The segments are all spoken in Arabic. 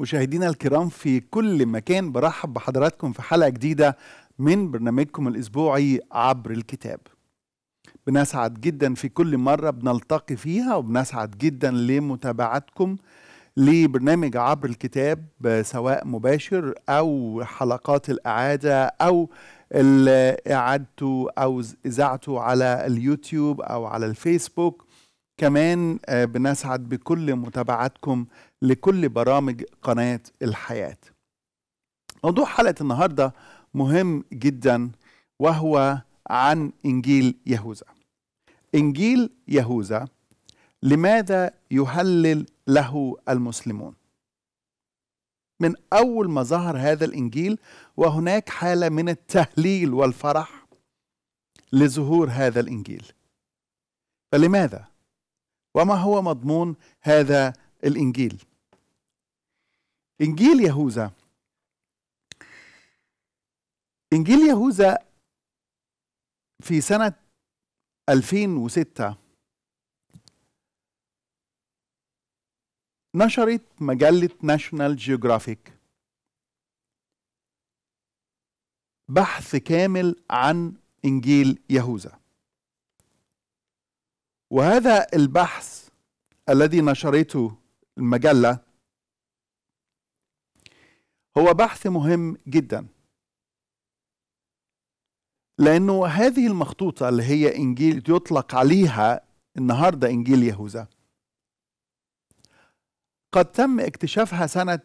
مشاهدينا الكرام في كل مكان برحب بحضراتكم في حلقة جديدة من برنامجكم الأسبوعي عبر الكتاب بنسعد جدا في كل مرة بنلتقي فيها وبنسعد جدا لمتابعتكم لبرنامج عبر الكتاب سواء مباشر أو حلقات الإعادة أو إعادته أو إذاعته على اليوتيوب أو على الفيسبوك كمان آه، بنسعد بكل متابعتكم لكل برامج قناة الحياة موضوع حلقة النهاردة مهم جدا وهو عن إنجيل يهوذا إنجيل يهوذا لماذا يهلل له المسلمون من أول ما ظهر هذا الإنجيل وهناك حالة من التهليل والفرح لظهور هذا الإنجيل فلماذا؟ وما هو مضمون هذا الإنجيل؟ انجيل يهوذا انجيل يهوذا في سنه 2006 نشرت مجله ناشونال جيوغرافيك بحث كامل عن انجيل يهوذا وهذا البحث الذي نشرته المجله هو بحث مهم جدا لأنه هذه المخطوطة اللي هي إنجيل يطلق عليها النهاردة إنجيل يهوذا قد تم اكتشافها سنة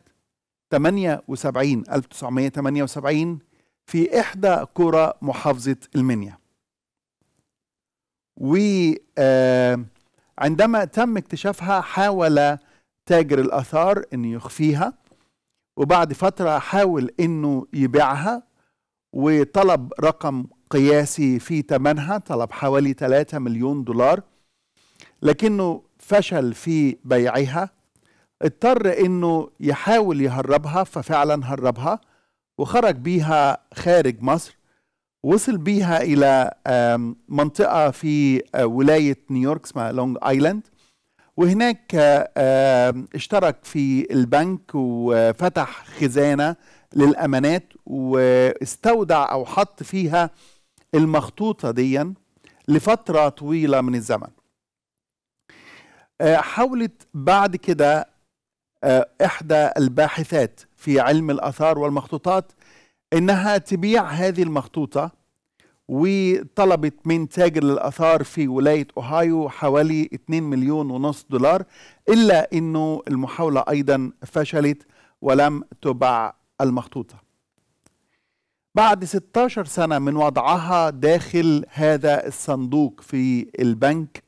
78 1978 في إحدى قرى محافظة المنيا وعندما آه، تم اكتشافها حاول تاجر الآثار أن يخفيها وبعد فترة حاول إنه يبيعها وطلب رقم قياسي في ثمنها طلب حوالي 3 مليون دولار لكنه فشل في بيعها اضطر انه يحاول يهربها ففعلا هربها وخرج بيها خارج مصر وصل بيها الى منطقه في آه، ولايه نيويورك اسمها لونج ايلاند وهناك آه، آه، اشترك في البنك وفتح خزانة للأمانات واستودع أو حط فيها المخطوطة ديا لفترة طويلة من الزمن آه، حاولت بعد كده إحدى الباحثات في علم الأثار والمخطوطات إنها تبيع هذه المخطوطة وطلبت من تاجر الآثار في ولاية أوهايو حوالي 2 مليون ونص دولار إلا أنه المحاولة أيضا فشلت ولم تباع المخطوطة بعد 16 سنة من وضعها داخل هذا الصندوق في البنك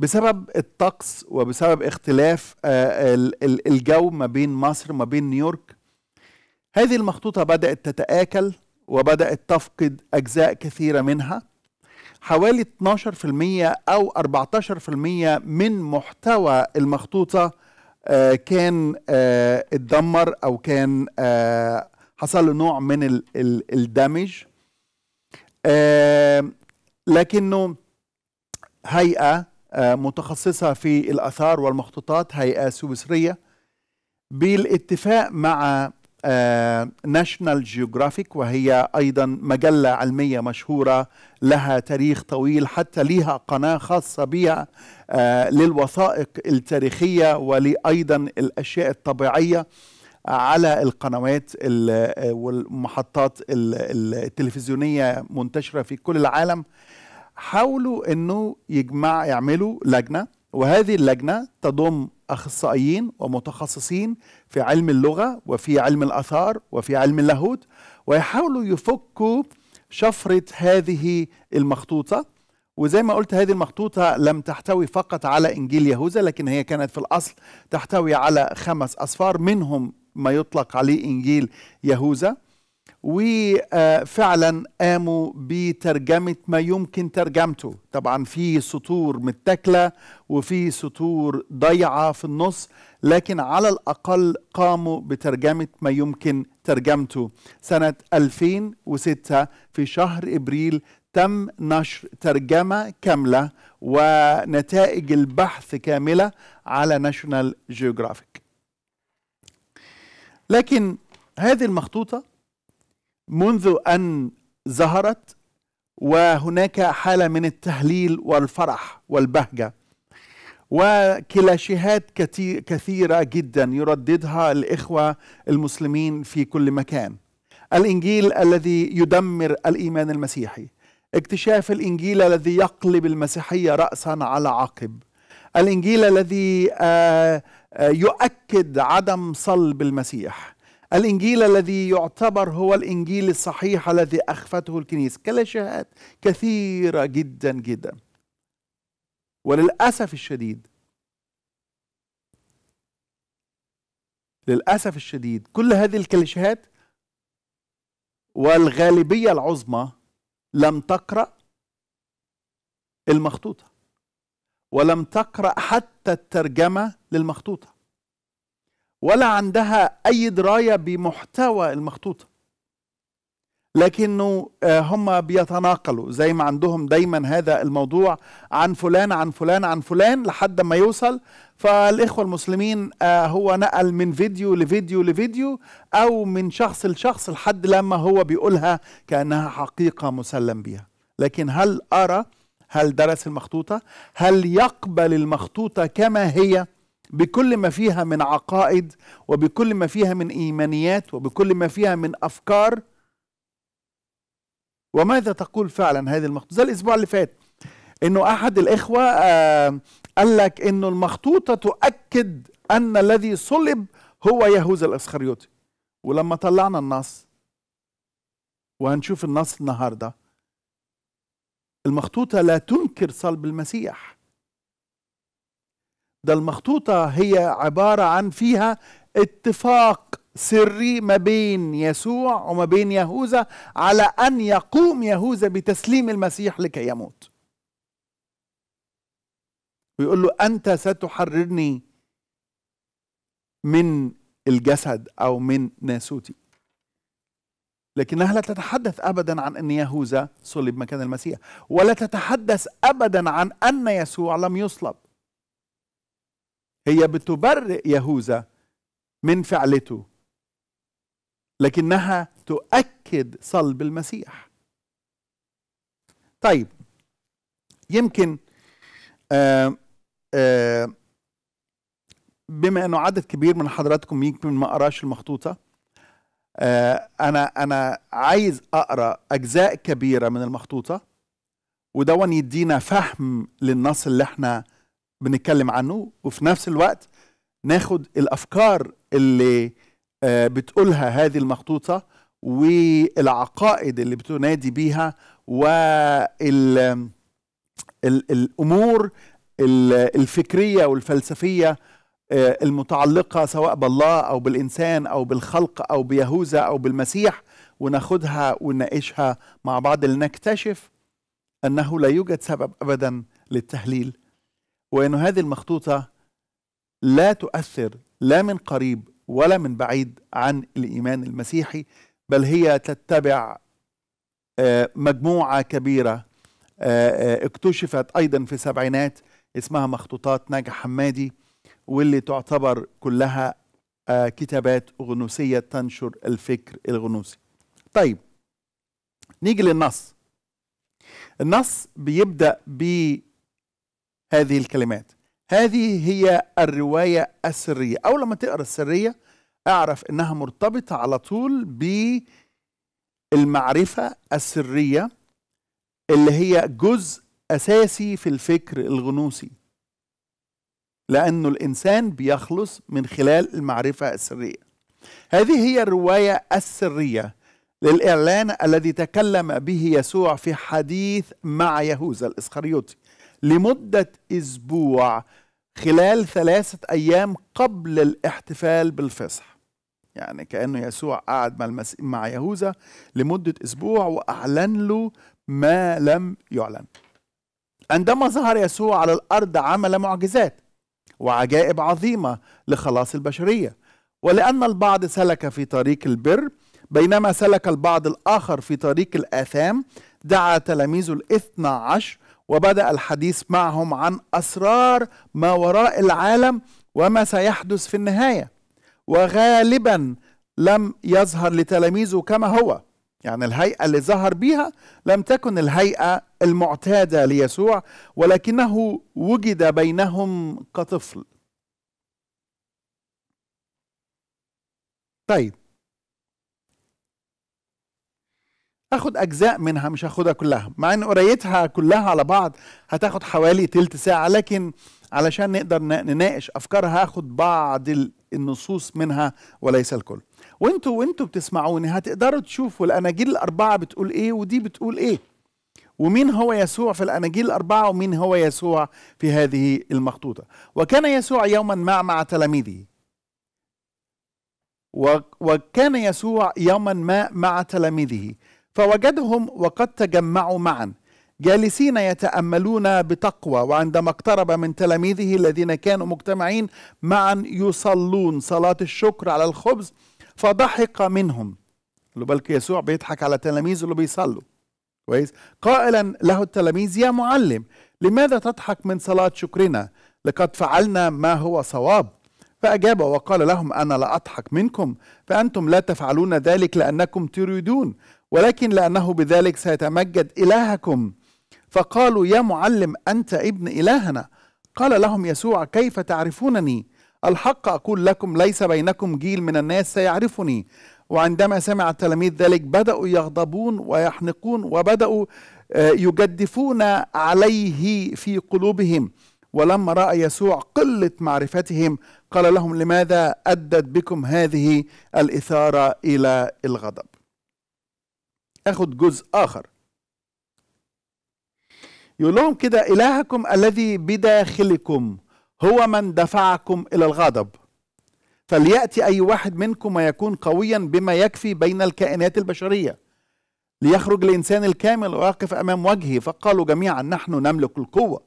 بسبب الطقس وبسبب اختلاف آه، الجو ما بين مصر ما بين نيويورك هذه المخطوطة بدأت تتآكل وبدأت تفقد أجزاء كثيرة منها حوالي 12% أو 14% من محتوى المخطوطة آه، كان آه، اتدمر أو كان آه، حصل له نوع من الدمج لكنه هيئة متخصصة في الأثار والمخطوطات هيئة سويسرية بالاتفاق مع ناشونال آه، جيوغرافيك وهي ايضا مجله علميه مشهوره لها تاريخ طويل حتى لها قناه خاصه بها آه، للوثائق التاريخيه ولايضا الاشياء الطبيعيه على القنوات آه، والمحطات التلفزيونيه منتشره في كل العالم حاولوا انه يجمع يعملوا لجنه وهذه اللجنه تضم اخصائيين ومتخصصين في علم اللغه وفي علم الاثار وفي علم اللاهوت ويحاولوا يفكوا شفره هذه المخطوطه وزي ما قلت هذه المخطوطة لم تحتوي فقط على إنجيل يهوذا لكن هي كانت في الأصل تحتوي على خمس أصفار منهم ما يطلق عليه إنجيل يهوذا وفعلا قاموا بترجمة ما يمكن ترجمته طبعا في سطور متاكلة وفي سطور ضيعة في النص لكن على الأقل قاموا بترجمة ما يمكن ترجمته سنة 2006 في شهر إبريل تم نشر ترجمة كاملة ونتائج البحث كاملة على ناشونال جيوغرافيك لكن هذه المخطوطة منذ ان ظهرت وهناك حاله من التهليل والفرح والبهجه وكلاشيهات كثيره جدا يرددها الاخوه المسلمين في كل مكان الانجيل الذي يدمر الايمان المسيحي اكتشاف الانجيل الذي يقلب المسيحيه راسا على عقب الانجيل الذي آه، آه، يؤكد عدم صلب المسيح الإنجيل الذي يعتبر هو الإنجيل الصحيح الذي أخفته الكنيسة كليشيهات كثيرة جدا جدا وللأسف الشديد للأسف الشديد كل هذه الكليشيهات والغالبية العظمى لم تقرأ المخطوطة ولم تقرأ حتى الترجمة للمخطوطة ولا عندها أي دراية بمحتوى المخطوطة لكنه آه، هم بيتناقلوا زي ما عندهم دايما هذا الموضوع عن فلان عن فلان عن فلان لحد ما يوصل فالإخوة المسلمين آه، هو نقل من فيديو لفيديو لفيديو أو من شخص لشخص لحد لما هو بيقولها كأنها حقيقة مسلم بها لكن هل أرى هل درس المخطوطة هل يقبل المخطوطة كما هي بكل ما فيها من عقائد وبكل ما فيها من ايمانيات وبكل ما فيها من افكار وماذا تقول فعلا هذه المخطوطه زي الاسبوع اللي فات انه احد الاخوه آه قال لك انه المخطوطه تؤكد ان الذي صلب هو يهوذا الاسخريوطي ولما طلعنا النص وهنشوف النص النهارده المخطوطه لا تنكر صلب المسيح ده المخطوطة هي عبارة عن فيها اتفاق سري ما بين يسوع وما بين يهوذا على أن يقوم يهوذا بتسليم المسيح لكي يموت ويقول له أنت ستحررني من الجسد أو من ناسوتي لكنها لا تتحدث ابدا عن ان يهوذا صلب مكان المسيح ولا تتحدث ابدا عن ان يسوع لم يصلب هي بتبرئ يهوذا من فعلته لكنها تؤكد صلب المسيح طيب يمكن آآ آه، آآ آه، بما انه عدد كبير من حضراتكم يمكن ما قراش المخطوطه آه، انا انا عايز اقرا اجزاء كبيره من المخطوطه ودون يدينا فهم للنص اللي احنا بنتكلم عنه وفي نفس الوقت ناخد الافكار اللي آه، بتقولها هذه المخطوطه والعقائد اللي بتنادي بيها وال الامور الفكريه والفلسفيه آه، المتعلقه سواء بالله او بالانسان او بالخلق او بيهوذا او بالمسيح وناخدها ونناقشها مع بعض لنكتشف انه لا يوجد سبب ابدا للتهليل هو أن هذه المخطوطة لا تؤثر لا من قريب ولا من بعيد عن الإيمان المسيحي بل هي تتبع آه، مجموعة كبيرة آه، آه، اكتشفت أيضا في السبعينات اسمها مخطوطات ناجح حمادي واللي تعتبر كلها كتابات غنوسية تنشر الفكر الغنوسي طيب نيجي للنص النص بيبدأ بي هذه الكلمات هذه هي الرواية السرية أو لما تقرأ السرية أعرف أنها مرتبطة على طول بالمعرفة السرية اللي هي جزء أساسي في الفكر الغنوصي لأنه الإنسان بيخلص من خلال المعرفة السرية هذه هي الرواية السرية للإعلان الذي تكلم به يسوع في حديث مع يهوذا الإسخريوطي لمدة أسبوع خلال ثلاثة أيام قبل الاحتفال بالفصح يعني كأنه يسوع قعد مع, المس... مع يهوذا لمدة أسبوع وأعلن له ما لم يعلن عندما ظهر يسوع على الأرض عمل معجزات وعجائب عظيمة لخلاص البشرية ولأن البعض سلك في طريق البر بينما سلك البعض الآخر في طريق الآثام دعا تلاميذه الاثنى عشر وبدأ الحديث معهم عن أسرار ما وراء العالم وما سيحدث في النهاية وغالبا لم يظهر لتلاميذه كما هو يعني الهيئة اللي ظهر بها لم تكن الهيئة المعتادة ليسوع ولكنه وجد بينهم كطفل طيب هاخد اجزاء منها مش هاخدها كلها مع ان قريتها كلها على بعض هتاخد حوالي تلت ساعه لكن علشان نقدر نناقش افكارها هاخد بعض النصوص منها وليس الكل وانتوا وانتوا بتسمعوني هتقدروا تشوفوا الاناجيل الاربعه بتقول ايه ودي بتقول ايه ومين هو يسوع في الاناجيل الاربعه ومين هو يسوع في هذه المخطوطه وكان يسوع يوما ما مع تلاميذه وكان يسوع يوما ما مع تلاميذه فوجدهم وقد تجمعوا معا جالسين يتاملون بتقوى وعندما اقترب من تلاميذه الذين كانوا مجتمعين معا يصلون صلاه الشكر على الخبز فضحك منهم اللي بالك يسوع بيضحك على تلاميذه اللي بيصلوا كويس قائلا له التلاميذ يا معلم لماذا تضحك من صلاه شكرنا لقد فعلنا ما هو صواب فأجاب وقال لهم أنا لا أضحك منكم فأنتم لا تفعلون ذلك لأنكم تريدون ولكن لأنه بذلك سيتمجد إلهكم فقالوا يا معلم أنت ابن إلهنا قال لهم يسوع كيف تعرفونني الحق أقول لكم ليس بينكم جيل من الناس سيعرفني وعندما سمع التلاميذ ذلك بدأوا يغضبون ويحنقون وبدأوا آه، يجدفون عليه في قلوبهم ولما رأى يسوع قلة معرفتهم قال لهم لماذا أدت بكم هذه الإثارة إلى الغضب اخد جزء اخر يقول لهم كده الهكم الذي بداخلكم هو من دفعكم الى الغضب فلياتي اي واحد منكم ويكون قويا بما يكفي بين الكائنات البشريه ليخرج الانسان الكامل ويقف امام وجهه فقالوا جميعا نحن نملك القوه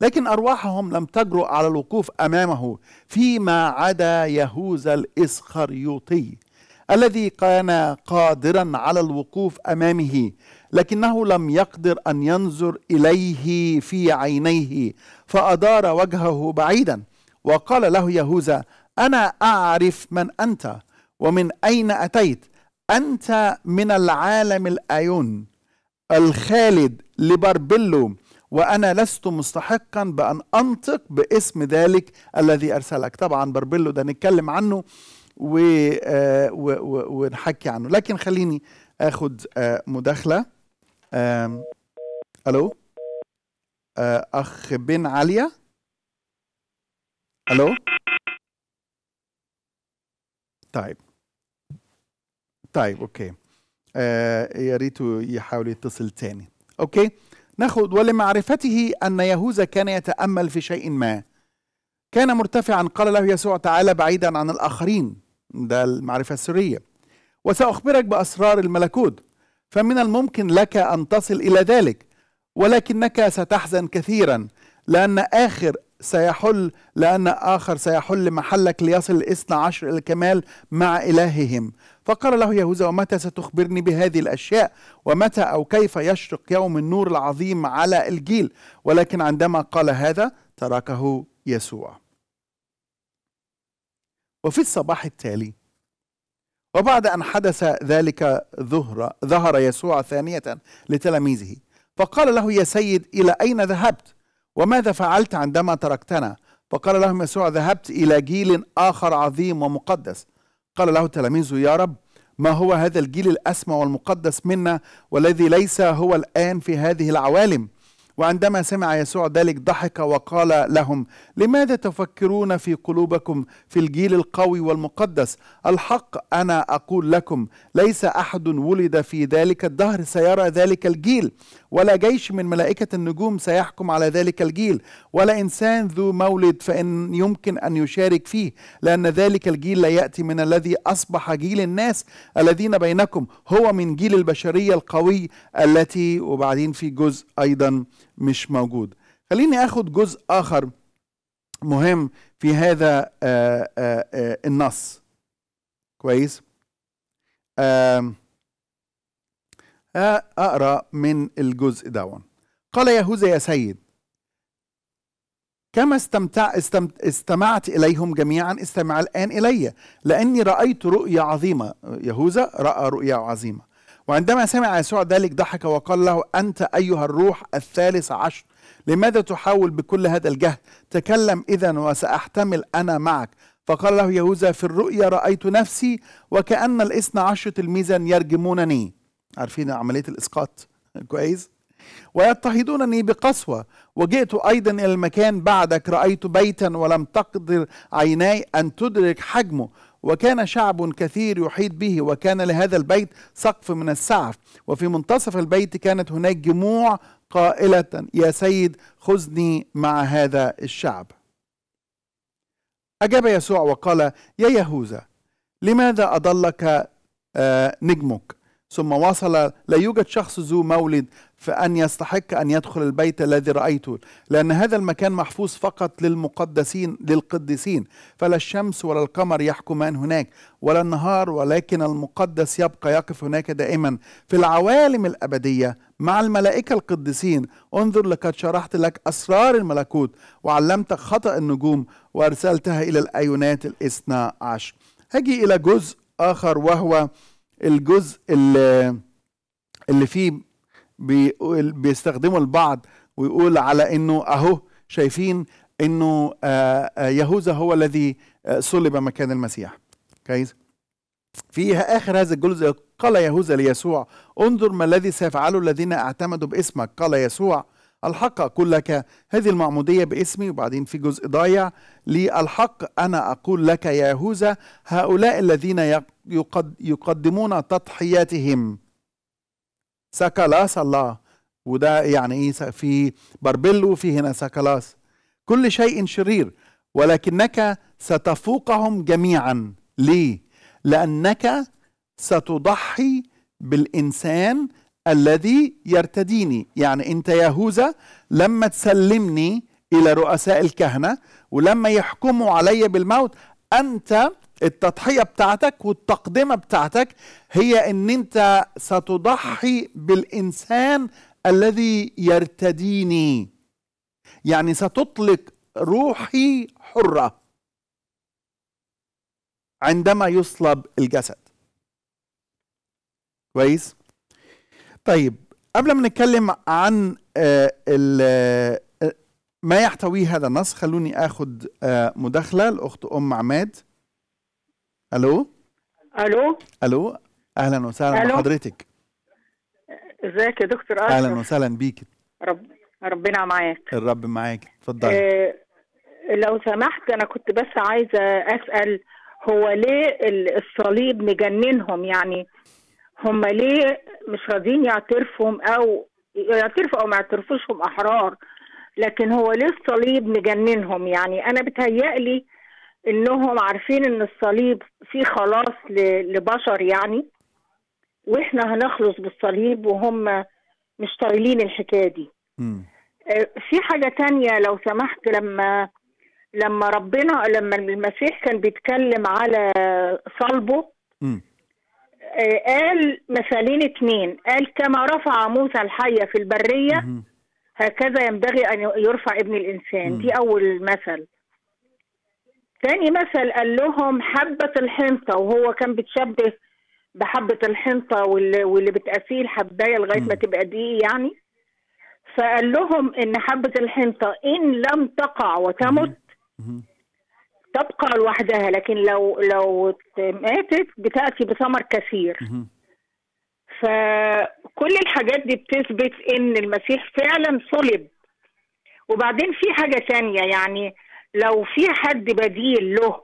لكن ارواحهم لم تجرؤ على الوقوف امامه فيما عدا يهوذا الاسخريوطي الذي كان قادرا على الوقوف امامه لكنه لم يقدر ان ينظر اليه في عينيه فادار وجهه بعيدا وقال له يهوذا انا اعرف من انت ومن اين اتيت انت من العالم الايون الخالد لبربلو وانا لست مستحقا بان انطق باسم ذلك الذي ارسلك طبعا بربلو ده نتكلم عنه آه، ونحكي عنه لكن خليني اخد آه، مداخله الو آه، اخ بن عليا الو طيب طيب اوكي يا ريته يحاول يتصل تاني اوكي ناخد ولمعرفته ان يهوذا كان يتامل في شيء ما كان مرتفعا قال له يسوع تعالى بعيدا عن الاخرين ده المعرفة السرية وسأخبرك بأسرار الملكوت فمن الممكن لك أن تصل إلى ذلك ولكنك ستحزن كثيرا لأن آخر سيحل لأن آخر سيحل محلك ليصل الاثنى عشر إلى الكمال مع إلههم فقال له يهوذا ومتى ستخبرني بهذه الأشياء ومتى أو كيف يشرق يوم النور العظيم على الجيل ولكن عندما قال هذا تركه يسوع وفي الصباح التالي وبعد أن حدث ذلك ظهر ظهر يسوع ثانية لتلاميذه فقال له يا سيد إلى أين ذهبت وماذا فعلت عندما تركتنا فقال لهم يسوع ذهبت إلى جيل آخر عظيم ومقدس قال له تلاميذه يا رب ما هو هذا الجيل الأسمى والمقدس منا والذي ليس هو الآن في هذه العوالم وعندما سمع يسوع ذلك ضحك وقال لهم لماذا تفكرون في قلوبكم في الجيل القوي والمقدس الحق انا اقول لكم ليس احد ولد في ذلك الدهر سيرى ذلك الجيل ولا جيش من ملائكة النجوم سيحكم على ذلك الجيل ولا إنسان ذو مولد فإن يمكن أن يشارك فيه لأن ذلك الجيل لا يأتي من الذي أصبح جيل الناس الذين بينكم هو من جيل البشرية القوي التي وبعدين في جزء أيضا مش موجود خليني أخذ جزء آخر مهم في هذا آه، آه، آه، النص كويس آه أقرأ من الجزء دون قال يهوذا يا سيد كما استمتع استمت استمعت إليهم جميعا استمع الآن إلي لأني رأيت رؤيا عظيمة يهوذا رأى رؤيا عظيمة وعندما سمع يسوع ذلك ضحك وقال له أنت أيها الروح الثالث عشر لماذا تحاول بكل هذا الجهد تكلم إذا وسأحتمل أنا معك فقال له يهوذا في الرؤيا رأيت نفسي وكأن الاثنى عشر تلميذا يرجمونني عارفين عملية الإسقاط كويس ويضطهدونني بقسوة وجئت أيضا إلى المكان بعدك رأيت بيتا ولم تقدر عيناي أن تدرك حجمه وكان شعب كثير يحيط به وكان لهذا البيت سقف من السعف وفي منتصف البيت كانت هناك جموع قائلة يا سيد خذني مع هذا الشعب أجاب يسوع وقال يا يهوذا لماذا أضلك آه، نجمك ثم وصل لا يوجد شخص ذو مولد فأن يستحق أن يدخل البيت الذي رأيته لأن هذا المكان محفوظ فقط للمقدسين للقديسين فلا الشمس ولا القمر يحكمان هناك ولا النهار ولكن المقدس يبقى يقف هناك دائما في العوالم الأبدية مع الملائكة القديسين انظر لقد شرحت لك أسرار الملكوت وعلمتك خطأ النجوم وأرسلتها إلى الأيونات الاثنى عشر هاجي إلى جزء آخر وهو الجزء اللي, اللي فيه بيستخدمه البعض ويقول على انه اهو شايفين انه آه، آه، يهوذا هو الذي آه، صلب مكان المسيح كويس في اخر هذا الجزء قال يهوذا ليسوع انظر ما الذي سيفعله الذين اعتمدوا باسمك قال يسوع الحق أقول لك هذه المعمودية باسمي وبعدين في جزء ضايع للحق أنا أقول لك يا يهوذا هؤلاء الذين يقدمون تضحياتهم سكلاس الله وده يعني إيه في بربلو وفي هنا سكلاس كل شيء شرير ولكنك ستفوقهم جميعا ليه؟ لأنك ستضحي بالإنسان الذي يرتديني يعني أنت يهوذا لما تسلمني إلى رؤساء الكهنة ولما يحكموا علي بالموت أنت التضحية بتاعتك والتقدمة بتاعتك هي أن أنت ستضحي بالإنسان الذي يرتديني يعني ستطلق روحي حرة عندما يصلب الجسد كويس؟ طيب قبل ما نتكلم عن آه، آه، ما يحتويه هذا النص خلوني اخذ آه، مداخله الاخت ام عماد الو الو الو اهلا وسهلا ألو. بحضرتك ازيك يا دكتور اشرف اهلا وسهلا بيك رب ربنا معاك الرب معاك اتفضلي آه لو سمحت انا كنت بس عايزه اسال هو ليه الصليب مجننهم يعني هم ليه مش راضيين يعترفوا او يعترفوا او ما يعترفوش هم احرار لكن هو ليه الصليب مجننهم يعني انا بتهيألي انهم عارفين ان الصليب فيه خلاص لبشر يعني واحنا هنخلص بالصليب وهم مش طايلين الحكايه دي آه، في حاجه تانية لو سمحت لما لما ربنا لما المسيح كان بيتكلم على صلبه قال مثالين اتنين قال كما رفع موسى الحية في البرية هكذا ينبغي أن يرفع ابن الإنسان دي أول مثل تاني مثل قال لهم حبة الحنطة وهو كان بتشبه بحبة الحنطة واللي, واللي بتقاسيه الحباية لغاية ما تبقى دي يعني فقال لهم إن حبة الحنطة إن لم تقع وتمت تبقى لوحدها لكن لو لو ماتت بتأتي بثمر كثير فكل الحاجات دي بتثبت ان المسيح فعلا صلب وبعدين في حاجة ثانيه يعني لو في حد بديل له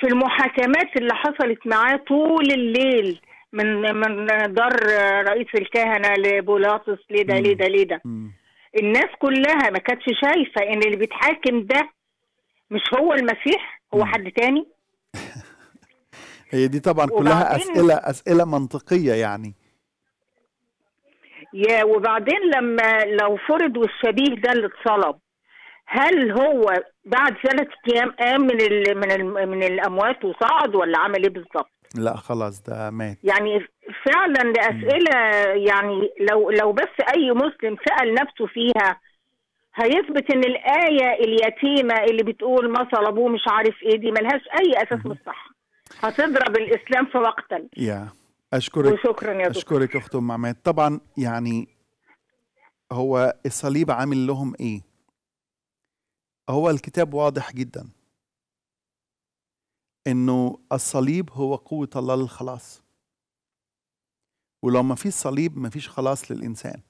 في المحاكمات اللي حصلت معاه طول الليل من من دار رئيس الكهنة لبيلاطس ليه ده ليه ده ليه ده الناس كلها ما كانتش شايفة ان اللي بيتحاكم ده مش هو المسيح هو حد تاني هي دي طبعا كلها اسئله اسئله منطقيه يعني يا وبعدين لما لو فرض والشبيه ده اللي اتصلب هل هو بعد ثلاث ايام قام من الـ من الـ من الاموات وصعد ولا عمل ايه بالظبط؟ لا خلاص ده مات يعني فعلا ده اسئله يعني لو لو بس اي مسلم سال نفسه فيها هيثبت ان الايه اليتيمه اللي بتقول ما صلبوه مش عارف ايه دي ملهاش اي اساس من الصحه هتضرب الاسلام في مقتل يا اشكرك وشكرا يا دكتور اشكرك اخت ام عماد طبعا يعني هو الصليب عامل لهم ايه هو الكتاب واضح جدا انه الصليب هو قوه الله للخلاص ولو ما فيش صليب ما فيش خلاص للانسان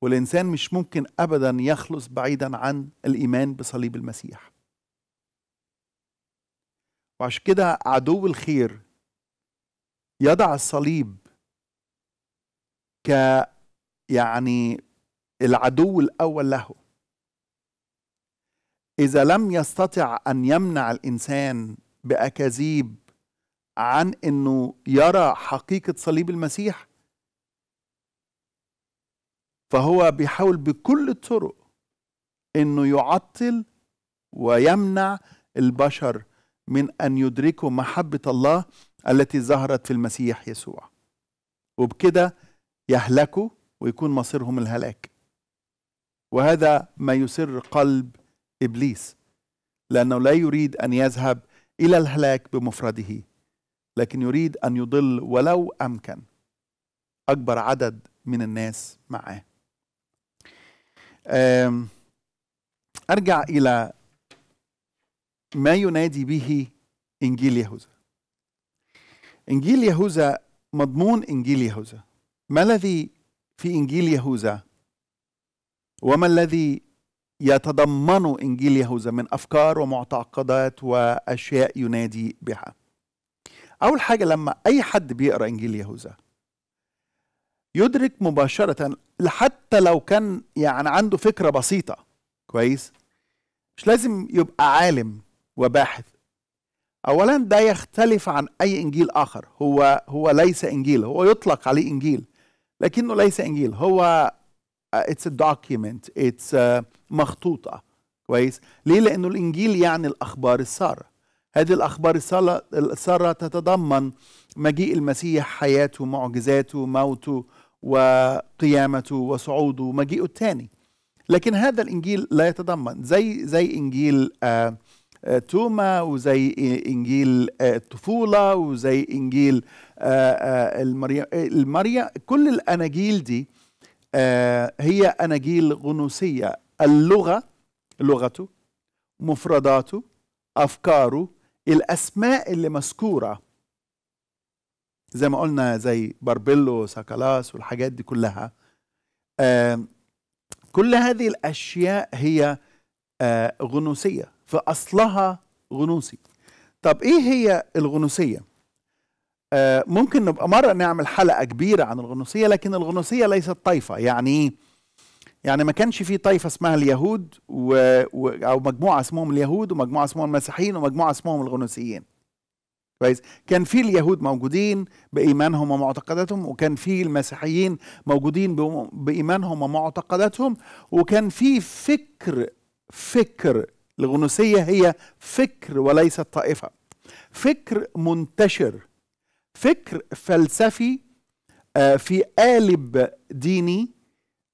والإنسان مش ممكن أبدا يخلص بعيدا عن الإيمان بصليب المسيح وعشان كده عدو الخير يضع الصليب ك يعني العدو الأول له إذا لم يستطع أن يمنع الإنسان بأكاذيب عن أنه يرى حقيقة صليب المسيح فهو بيحاول بكل الطرق انه يعطل ويمنع البشر من ان يدركوا محبه الله التي ظهرت في المسيح يسوع وبكده يهلكوا ويكون مصيرهم الهلاك وهذا ما يسر قلب ابليس لانه لا يريد ان يذهب الى الهلاك بمفرده لكن يريد ان يضل ولو امكن اكبر عدد من الناس معاه أرجع إلى ما ينادي به إنجيل يهوذا إنجيل يهوذا مضمون إنجيل يهوذا ما الذي في إنجيل يهوذا وما الذي يتضمن إنجيل يهوذا من أفكار ومعتقدات وأشياء ينادي بها أول حاجة لما أي حد بيقرأ إنجيل يهوذا يدرك مباشرة حتى لو كان يعني عنده فكرة بسيطة كويس مش لازم يبقى عالم وباحث أولا ده يختلف عن أي إنجيل آخر هو هو ليس إنجيل هو يطلق عليه إنجيل لكنه ليس إنجيل هو اتس دوكيمنت اتس مخطوطة كويس ليه لأنه الإنجيل يعني الأخبار السارة هذه الأخبار السارة تتضمن مجيء المسيح حياته معجزاته موته وقيامته وصعوده ومجيئه الثاني لكن هذا الانجيل لا يتضمن زي زي انجيل آه, آه، توما وزي انجيل الطفوله آه، وزي انجيل آه، المريم كل الاناجيل دي هي اناجيل غنوصيه اللغه لغته مفرداته افكاره الاسماء اللي مذكوره زي ما قلنا زي باربيلو ساكالاس والحاجات دي كلها آه كل هذه الأشياء هي آه غنوسية في أصلها غنوسي طب إيه هي الغنوسية؟ آه ممكن نبقى مرة نعمل حلقة كبيرة عن الغنوسية لكن الغنوسية ليست طائفة يعني إيه؟ يعني ما كانش في طائفة اسمها اليهود و... و... أو مجموعة اسمهم اليهود ومجموعة اسمهم المسيحيين ومجموعة اسمهم الغنوسيين كويس كان في اليهود موجودين بايمانهم ومعتقداتهم وكان في المسيحيين موجودين بايمانهم ومعتقداتهم وكان في فكر فكر الغنوسيه هي فكر وليست طائفه فكر منتشر فكر فلسفي آه، في قالب ديني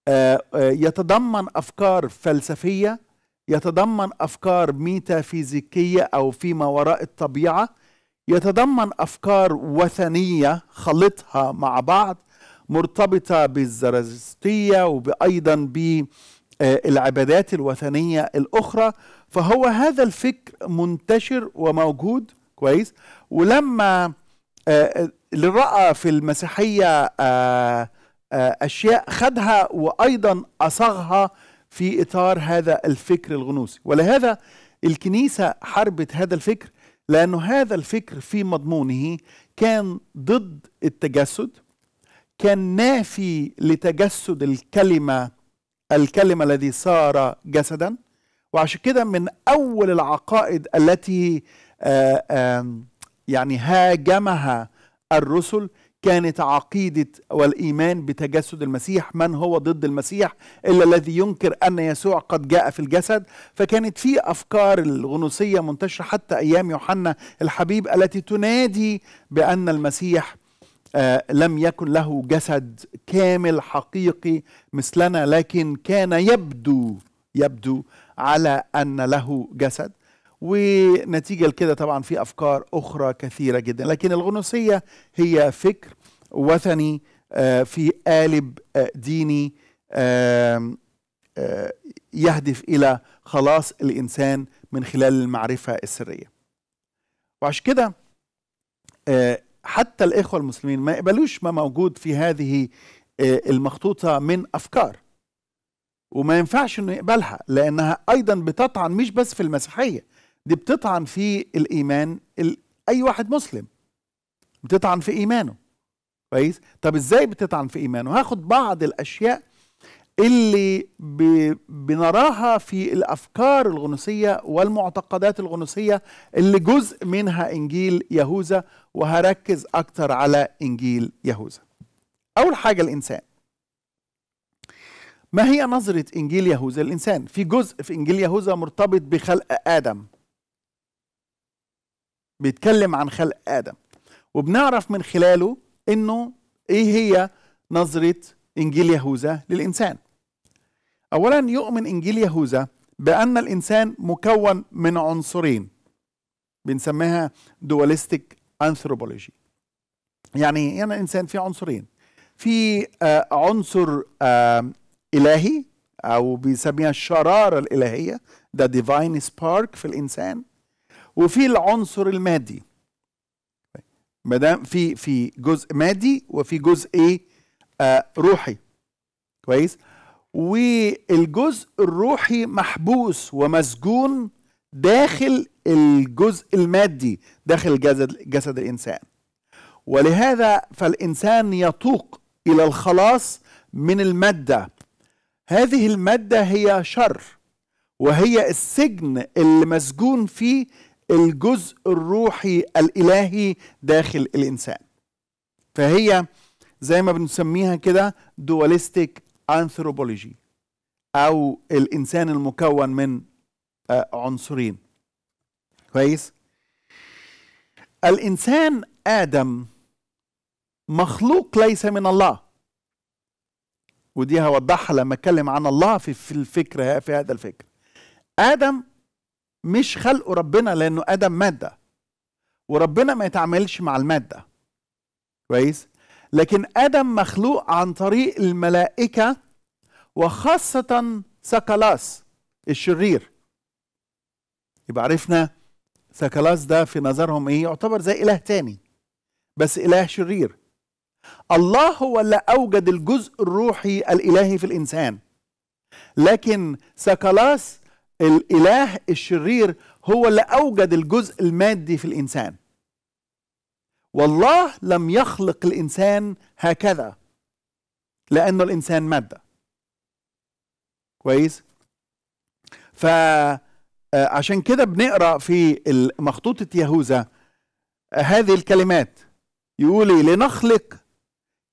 آه، آه، يتضمن افكار فلسفيه يتضمن افكار ميتافيزيكية او فيما وراء الطبيعه يتضمن افكار وثنيه خلطها مع بعض مرتبطه بالزرازستيه وايضا بالعبادات الوثنيه الاخرى فهو هذا الفكر منتشر وموجود كويس ولما آه، آه، اللي راى في المسيحيه آه، اشياء خدها وايضا اصاغها في اطار هذا الفكر الغنوصي ولهذا الكنيسه حاربت هذا الفكر لأنه هذا الفكر في مضمونه كان ضد التجسد كان نافي لتجسد الكلمة الكلمة الذي صار جسدا وعشان كده من أول العقائد التي آآ آه، آآ يعني هاجمها الرسل كانت عقيدة والإيمان بتجسد المسيح من هو ضد المسيح إلا الذي ينكر أن يسوع قد جاء في الجسد فكانت في أفكار الغنوصية منتشرة حتى أيام يوحنا الحبيب التي تنادي بأن المسيح آه لم يكن له جسد كامل حقيقي مثلنا لكن كان يبدو يبدو على أن له جسد ونتيجه لكده طبعا في افكار اخرى كثيره جدا لكن الغنوصيه هي فكر وثني آه، في قالب آه، ديني آه، يهدف الى خلاص الانسان من خلال المعرفه السريه وعشان كده حتى الاخوه المسلمين ما يقبلوش ما موجود في هذه المخطوطه من افكار وما ينفعش انه يقبلها لانها ايضا بتطعن مش بس في المسيحيه دي بتطعن في الايمان اي واحد مسلم بتطعن في ايمانه كويس طب ازاي بتطعن في ايمانه هاخد بعض الاشياء اللي بنراها في الافكار الغنوصيه والمعتقدات الغنوصيه اللي جزء منها انجيل يهوذا وهركز اكتر على انجيل يهوذا اول حاجه الانسان ما هي نظره انجيل يهوذا للانسان في جزء في انجيل يهوذا مرتبط بخلق ادم بيتكلم عن خلق ادم وبنعرف من خلاله انه ايه هي نظره انجيل يهوذا للانسان اولا يؤمن انجيل يهوذا بان الانسان مكون من عنصرين بنسميها دواليستيك انثروبولوجي يعني يعني الانسان في عنصرين في آه، عنصر آه، الهي او بيسميها الشراره الالهيه ده ديفاين سبارك في الانسان وفي العنصر المادي ما دام في في جزء مادي وفي جزء ايه آه روحي كويس والجزء الروحي محبوس ومسجون داخل الجزء المادي داخل جسد جسد الانسان ولهذا فالانسان يتوق الى الخلاص من الماده هذه الماده هي شر وهي السجن اللي مسجون فيه الجزء الروحي الالهي داخل الانسان فهي زي ما بنسميها كده دواليستيك انثروبولوجي او الانسان المكون من آه، عنصرين كويس الانسان ادم مخلوق ليس من الله ودي هوضحها لما اتكلم عن الله في في الفكره في هذا الفكر ادم مش خلقه ربنا لانه ادم ماده وربنا ما يتعاملش مع الماده كويس لكن ادم مخلوق عن طريق الملائكه وخاصه سكلاس الشرير يبقى عرفنا سكلاس ده في نظرهم ايه يعتبر زي اله تاني بس اله شرير الله هو اللي اوجد الجزء الروحي الالهي في الانسان لكن سكلاس الاله الشرير هو اللي اوجد الجزء المادي في الانسان والله لم يخلق الانسان هكذا لأن الإنسان مادة كويس فعشان آه، كده بنقرأ في مخطوطة يهوذا هذه الكلمات يقول إيه؟ لنخلق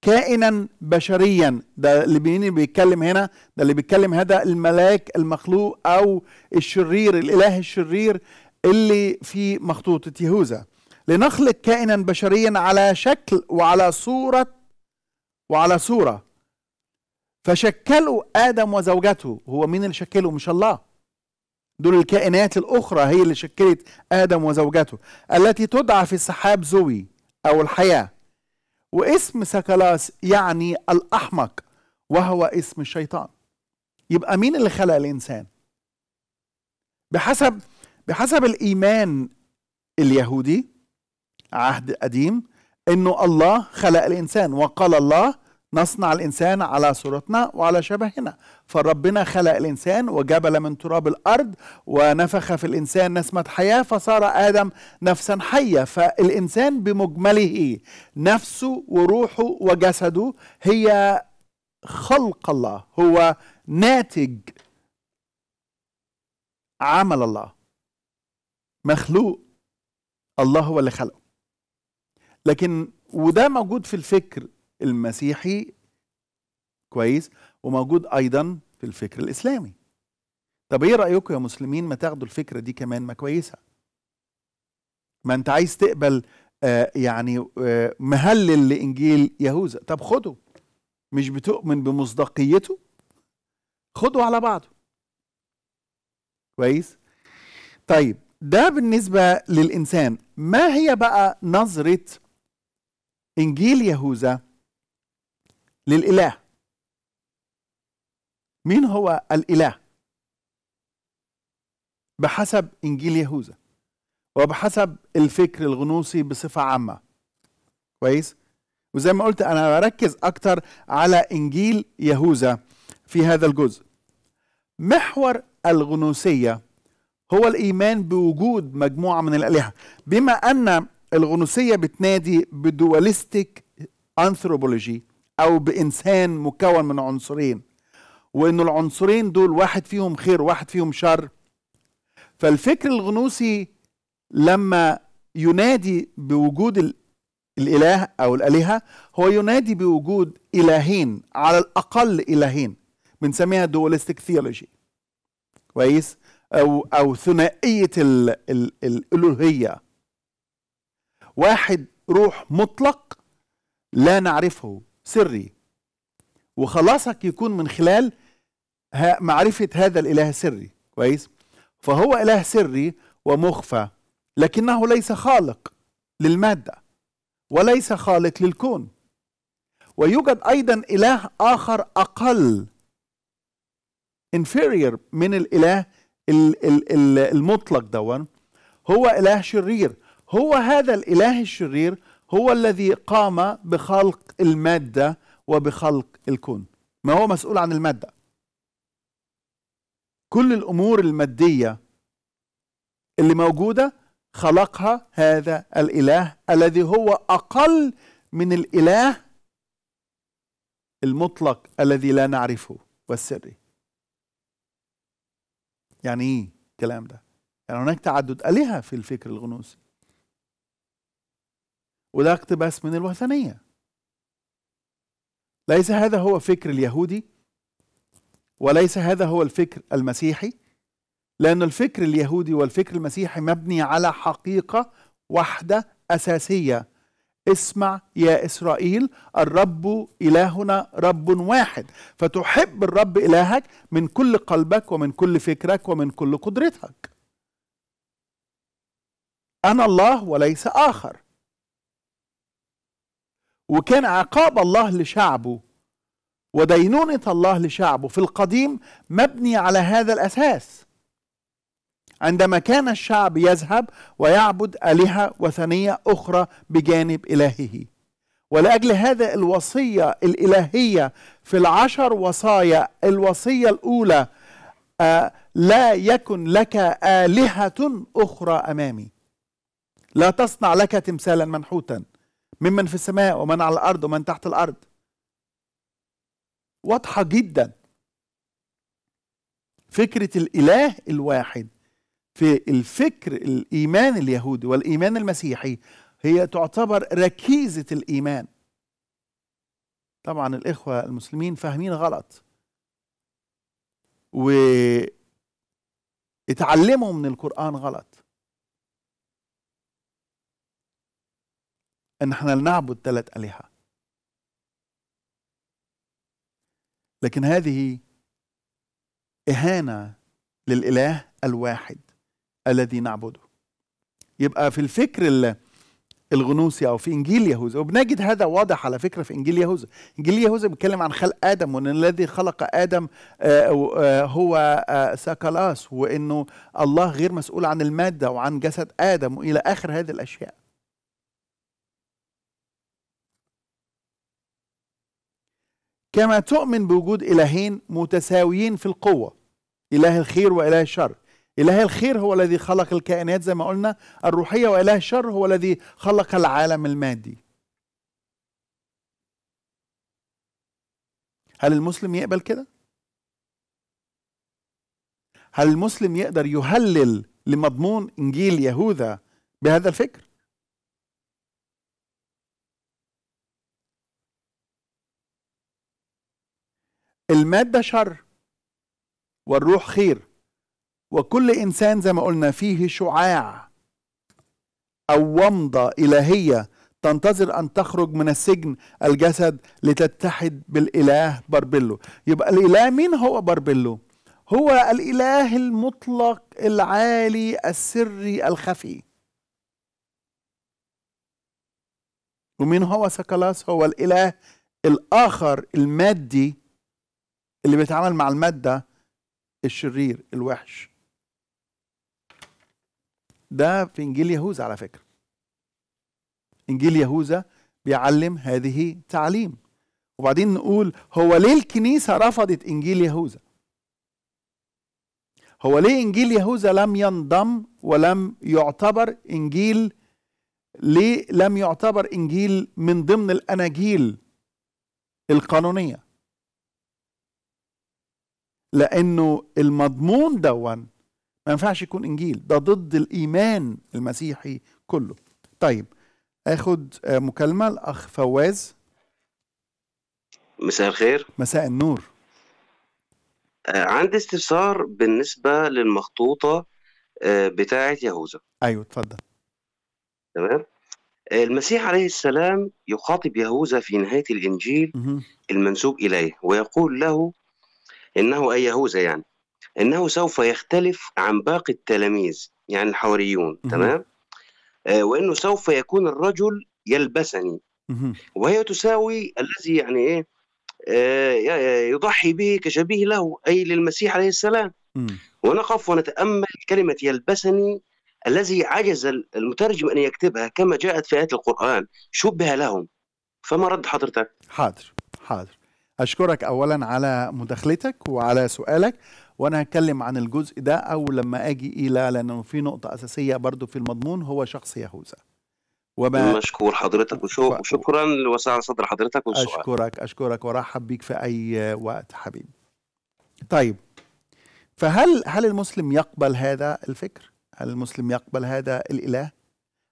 كائنا بشريا ده اللي مين بيتكلم هنا ده اللي بيتكلم هذا الملاك المخلوق او الشرير الاله الشرير اللي في مخطوطه يهوذا لنخلق كائنا بشريا على شكل وعلى صوره وعلى صوره فشكلوا ادم وزوجته هو مين اللي شكله مش الله دول الكائنات الاخرى هي اللي شكلت ادم وزوجته التي تدعى في السحاب زوي او الحياه واسم سكلاس يعني الأحمق وهو اسم الشيطان يبقى مين اللي خلق الإنسان بحسب بحسب الإيمان اليهودي عهد قديم انه الله خلق الانسان وقال الله نصنع الإنسان على صورتنا وعلى شبهنا فربنا خلق الإنسان وجبل من تراب الأرض ونفخ في الإنسان نسمة حياة فصار آدم نفسا حية فالإنسان بمجمله نفسه وروحه وجسده هي خلق الله هو ناتج عمل الله مخلوق الله هو اللي خلقه لكن وده موجود في الفكر المسيحي كويس وموجود ايضا في الفكر الاسلامي طب ايه رايكم يا مسلمين ما تاخدوا الفكره دي كمان ما كويسه ما انت عايز تقبل آه يعني آه مهلل لانجيل يهوذا طب خده مش بتؤمن بمصداقيته خده على بعضه كويس طيب ده بالنسبه للانسان ما هي بقى نظره انجيل يهوذا للإله مين هو الإله بحسب إنجيل يهوذا وبحسب الفكر الغنوصي بصفة عامة كويس وزي ما قلت أنا بركز أكتر على إنجيل يهوذا في هذا الجزء محور الغنوصية هو الإيمان بوجود مجموعة من الآلهة بما أن الغنوصية بتنادي بدواليستيك أنثروبولوجي او بانسان مكون من عنصرين وانه العنصرين دول واحد فيهم خير وواحد فيهم شر فالفكر الغنوصي لما ينادي بوجود الاله او الالهه هو ينادي بوجود الهين على الاقل الهين بنسميها دوليستيك ثيولوجي كويس او او ثنائيه الـ الـ الالوهيه واحد روح مطلق لا نعرفه سري وخلاصك يكون من خلال معرفة هذا الإله السري كويس فهو إله سري ومخفى لكنه ليس خالق للمادة وليس خالق للكون ويوجد أيضا إله آخر أقل inferior من الإله المطلق دون هو إله شرير هو هذا الإله الشرير هو الذي قام بخلق المادة وبخلق الكون ما هو مسؤول عن المادة كل الأمور المادية اللي موجودة خلقها هذا الإله الذي هو أقل من الإله المطلق الذي لا نعرفه والسري يعني ايه الكلام ده يعني هناك تعدد آلهة في الفكر الغنوصي وده اقتباس من الوثنية ليس هذا هو فكر اليهودي وليس هذا هو الفكر المسيحي لأن الفكر اليهودي والفكر المسيحي مبني على حقيقة واحدة أساسية اسمع يا إسرائيل الرب إلهنا رب واحد فتحب الرب إلهك من كل قلبك ومن كل فكرك ومن كل قدرتك أنا الله وليس آخر وكان عقاب الله لشعبه ودينونة الله لشعبه في القديم مبني على هذا الأساس عندما كان الشعب يذهب ويعبد آلهة وثنية أخرى بجانب إلهه ولأجل هذا الوصية الإلهية في العشر وصايا الوصية الأولى آه لا يكن لك آلهة أخرى أمامي لا تصنع لك تمثالا منحوتا ممن في السماء ومن على الارض ومن تحت الارض واضحه جدا فكره الاله الواحد في الفكر الايمان اليهودي والايمان المسيحي هي تعتبر ركيزه الايمان طبعا الاخوه المسلمين فاهمين غلط و اتعلموا من القرآن غلط أن احنا نعبد ثلاث آلهة لكن هذه إهانة للإله الواحد الذي نعبده يبقى في الفكر الغنوصي او في انجيل يهوذا وبنجد هذا واضح على فكره في انجيل يهوذا انجيل يهوذا بيتكلم عن خلق ادم وان الذي خلق ادم آه، آه، هو آه، ساكالاس وانه الله غير مسؤول عن الماده وعن جسد ادم والى اخر هذه الاشياء كما تؤمن بوجود إلهين متساويين في القوة إله الخير وإله الشر إله الخير هو الذي خلق الكائنات زي ما قلنا الروحية وإله الشر هو الذي خلق العالم المادي هل المسلم يقبل كده؟ هل المسلم يقدر يهلل لمضمون إنجيل يهوذا بهذا الفكر؟ المادة شر والروح خير وكل إنسان زي ما قلنا فيه شعاع أو ومضة إلهية تنتظر أن تخرج من السجن الجسد لتتحد بالإله باربيلو يبقى الإله مين هو باربيلو؟ هو الإله المطلق العالي السري الخفي ومين هو سكلاس هو الإله الآخر المادي اللي بيتعامل مع المادة الشرير الوحش ده في إنجيل يهوذا على فكرة إنجيل يهوذا بيعلم هذه تعليم وبعدين نقول هو ليه الكنيسة رفضت إنجيل يهوذا هو ليه إنجيل يهوذا لم ينضم ولم يعتبر إنجيل ليه لم يعتبر إنجيل من ضمن الأناجيل القانونية لانه المضمون دون ما ينفعش يكون انجيل ده ضد الايمان المسيحي كله طيب اخد آه، مكالمه الاخ فواز مساء الخير مساء النور آه، عندي استفسار بالنسبه للمخطوطه آه، بتاعه يهوذا ايوه اتفضل تمام المسيح عليه السلام يخاطب يهوذا في نهايه الانجيل المنسوب اليه ويقول له إنه أي يهوذا يعني إنه سوف يختلف عن باقي التلاميذ يعني الحواريون تمام آه وإنه سوف يكون الرجل يلبسني وهي تساوي الذي يعني إيه آه يضحي به كشبيه له أي للمسيح عليه السلام ونقف ونتأمل كلمة يلبسني الذي عجز المترجم أن يكتبها كما جاءت في آيات القرآن شبه لهم فما رد حضرتك؟ حاضر حاضر أشكرك أولا على مداخلتك وعلى سؤالك وأنا هتكلم عن الجزء ده أو لما أجي إلى لأنه في نقطة أساسية برضو في المضمون هو شخص يهوذا وما مشكور حضرتك وشكرا لوسع صدر حضرتك والسؤال أشكرك أشكرك وأرحب بيك في أي وقت حبيبي طيب فهل هل المسلم يقبل هذا الفكر؟ هل المسلم يقبل هذا الإله؟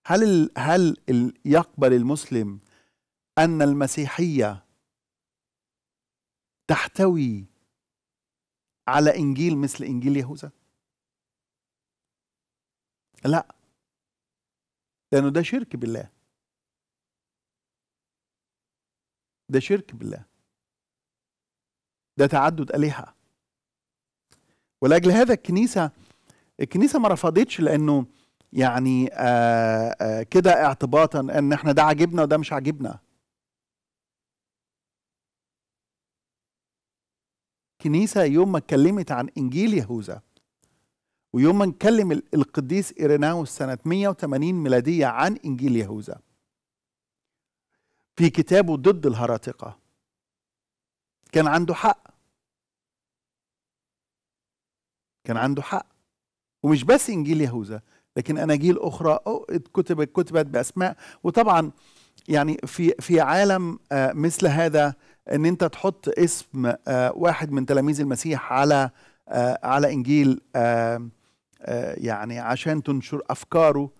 هل هل يقبل المسلم أن المسيحية تحتوي على انجيل مثل انجيل يهوذا؟ لا لانه ده شرك بالله ده شرك بالله ده تعدد الهه ولاجل هذا الكنيسه الكنيسه ما رفضتش لانه يعني آه، آه، كده اعتباطا ان احنا ده عاجبنا وده مش عاجبنا الكنيسة يوم ما اتكلمت عن إنجيل يهوذا ويوم ما نكلم القديس إيريناوس سنة 180 ميلادية عن إنجيل يهوذا في كتابه ضد الهرطقة كان عنده حق كان عنده حق ومش بس إنجيل يهوذا لكن أناجيل أخرى كتبت كتبت بأسماء وطبعا يعني في في عالم آه، مثل هذا ان انت تحط اسم آه، واحد من تلاميذ المسيح على آه، على انجيل آه، يعني عشان تنشر افكاره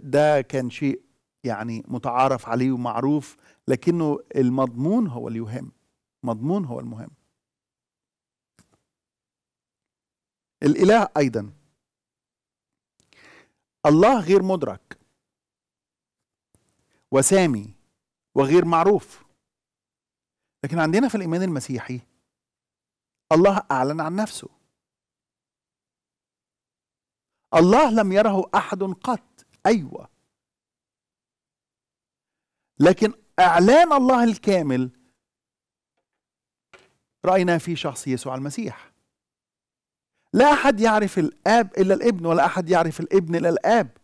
ده كان شيء يعني متعارف عليه ومعروف لكنه المضمون هو اللي يهم مضمون هو المهم الاله ايضا الله غير مدرك وسامي وغير معروف لكن عندنا في الإيمان المسيحي الله أعلن عن نفسه الله لم يره أحد قط أيوة لكن إعلان الله الكامل رأيناه في شخص يسوع المسيح لا أحد يعرف الآب إلا الابن ولا أحد يعرف الابن إلا الآب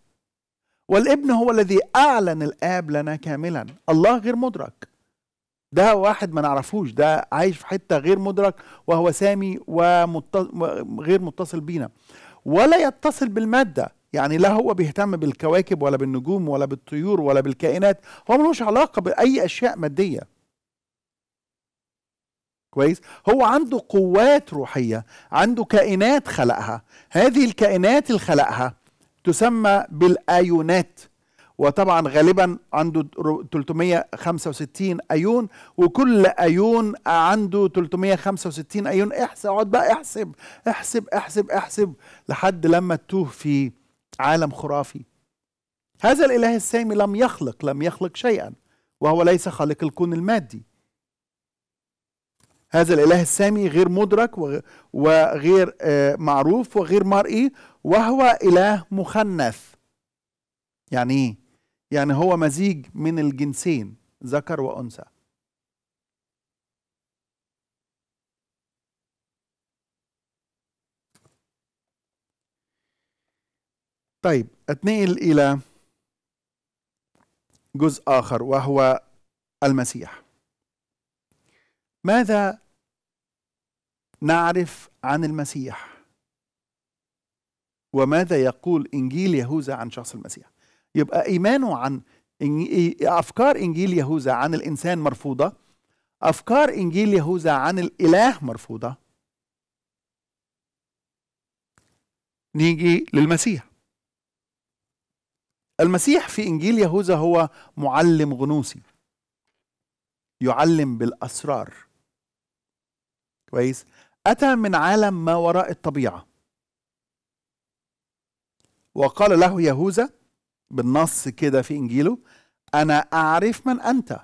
والابن هو الذي أعلن الآب لنا كاملا الله غير مدرك ده واحد ما نعرفوش ده عايش في حته غير مدرك وهو سامي وغير متصل بينا ولا يتصل بالماده يعني لا هو بيهتم بالكواكب ولا بالنجوم ولا بالطيور ولا بالكائنات هو ملوش علاقه باي اشياء ماديه كويس هو عنده قوات روحيه عنده كائنات خلقها هذه الكائنات اللي خلقها تسمى بالايونات وطبعا غالبا عنده 365 ايون وكل ايون عنده 365 ايون احسب اقعد بقى احسب احسب احسب احسب لحد لما تتوه في عالم خرافي هذا الاله السامي لم يخلق لم يخلق شيئا وهو ليس خالق الكون المادي هذا الاله السامي غير مدرك وغير آه، معروف وغير مرئي وهو اله مخنث يعني ايه يعني هو مزيج من الجنسين ذكر وانثى طيب اتنقل الى جزء اخر وهو المسيح ماذا نعرف عن المسيح وماذا يقول انجيل يهوذا عن شخص المسيح يبقى إيمانه عن أفكار إنجيل يهوذا عن الإنسان مرفوضة أفكار إنجيل يهوذا عن الإله مرفوضة نيجي للمسيح المسيح في إنجيل يهوذا هو معلم غنوصي يعلم بالأسرار كويس أتى من عالم ما وراء الطبيعة وقال له يهوذا بالنص كده في انجيله انا اعرف من انت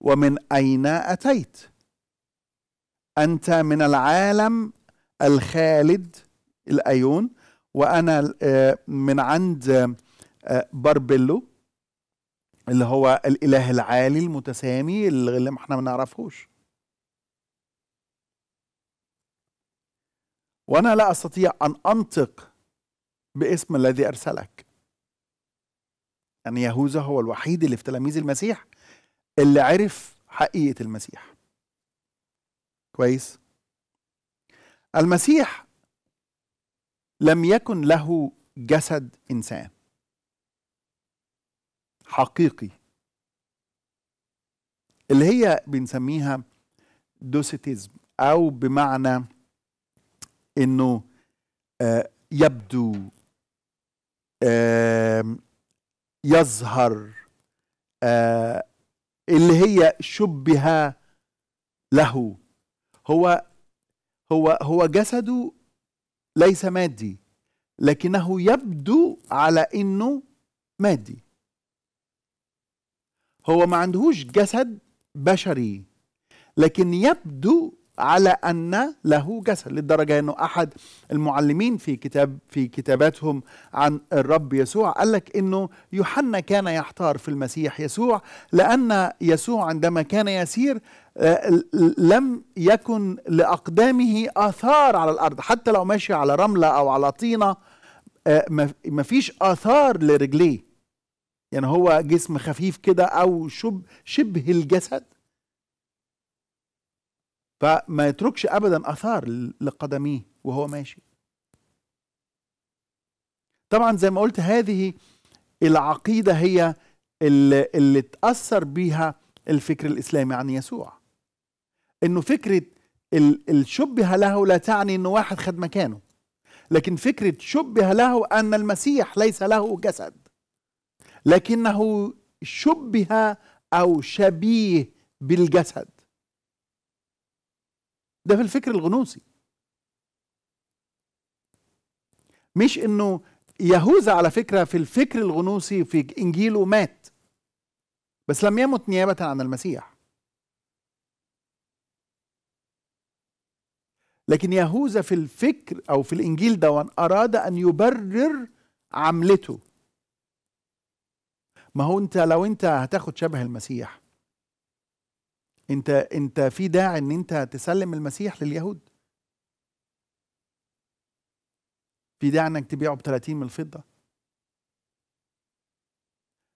ومن اين اتيت انت من العالم الخالد الايون وانا آه، من عند آه، باربيلو اللي هو الاله العالي المتسامي اللي ما احنا ما نعرفهوش وانا لا استطيع ان انطق باسم الذي ارسلك أن يهوذا هو الوحيد اللي في تلاميذ المسيح اللي عرف حقيقة المسيح كويس المسيح لم يكن له جسد إنسان حقيقي اللي هي بنسميها دوسيتيزم أو بمعنى أنه آه، يبدو يظهر آه اللي هي شبه له هو هو هو جسده ليس مادي لكنه يبدو على انه مادي هو ما عندهوش جسد بشري لكن يبدو على ان له جسد للدرجه انه احد المعلمين في كتاب في كتاباتهم عن الرب يسوع قال لك انه يوحنا كان يحتار في المسيح يسوع لان يسوع عندما كان يسير آه، لم يكن لاقدامه اثار على الارض حتى لو ماشي على رمله او على طينه آه، ما فيش اثار لرجليه يعني هو جسم خفيف كده او شبه الجسد فما يتركش ابدا اثار لقدميه وهو ماشي طبعا زي ما قلت هذه العقيده هي اللي, اللي تاثر بيها الفكر الاسلامي عن يسوع انه فكره الشبه له لا تعني انه واحد خد مكانه لكن فكره شبه له ان المسيح ليس له جسد لكنه شبه او شبيه بالجسد ده في الفكر الغنوصي مش انه يهوذا على فكره في الفكر الغنوصي في انجيله مات بس لم يمت نيابه عن المسيح لكن يهوذا في الفكر او في الانجيل دون اراد ان يبرر عملته ما هو انت لو انت هتاخد شبه المسيح انت انت في داعي ان انت تسلم المسيح لليهود في داعي انك تبيعه ب 30 من الفضه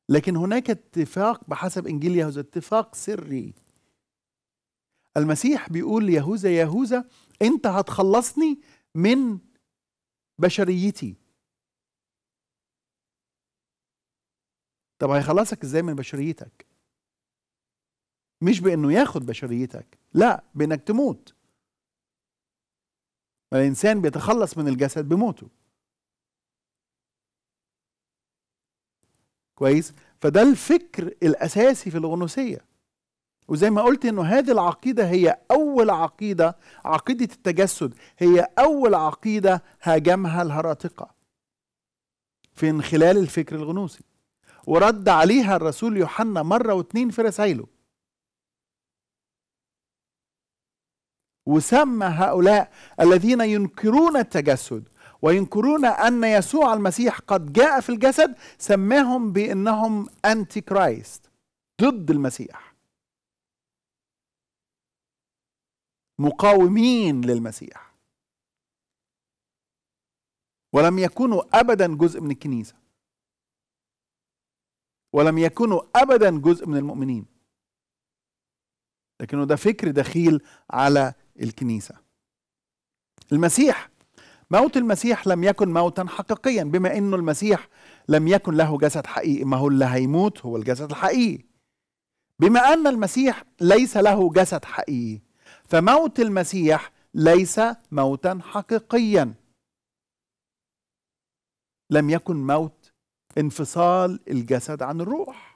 لكن هناك اتفاق بحسب انجيل يهوذا اتفاق سري المسيح بيقول ليهوذا يهوذا انت هتخلصني من بشريتي طب هيخلصك ازاي من بشريتك مش بانه ياخد بشريتك لا بانك تموت الانسان بيتخلص من الجسد بموته كويس فده الفكر الاساسي في الغنوسيه وزي ما قلت انه هذه العقيده هي اول عقيده عقيده التجسد هي اول عقيده هاجمها الهراطقه في خلال الفكر الغنوسي ورد عليها الرسول يوحنا مره واثنين في رسائله وسمى هؤلاء الذين ينكرون التجسد وينكرون أن يسوع المسيح قد جاء في الجسد سماهم بأنهم أنتي كرايست ضد المسيح مقاومين للمسيح ولم يكونوا أبدا جزء من الكنيسة ولم يكونوا أبدا جزء من المؤمنين لكنه ده فكر دخيل على الكنيسة المسيح موت المسيح لم يكن موتا حقيقيا بما انه المسيح لم يكن له جسد حقيقي ما هو اللي هيموت هو الجسد الحقيقي بما ان المسيح ليس له جسد حقيقي فموت المسيح ليس موتا حقيقيا لم يكن موت انفصال الجسد عن الروح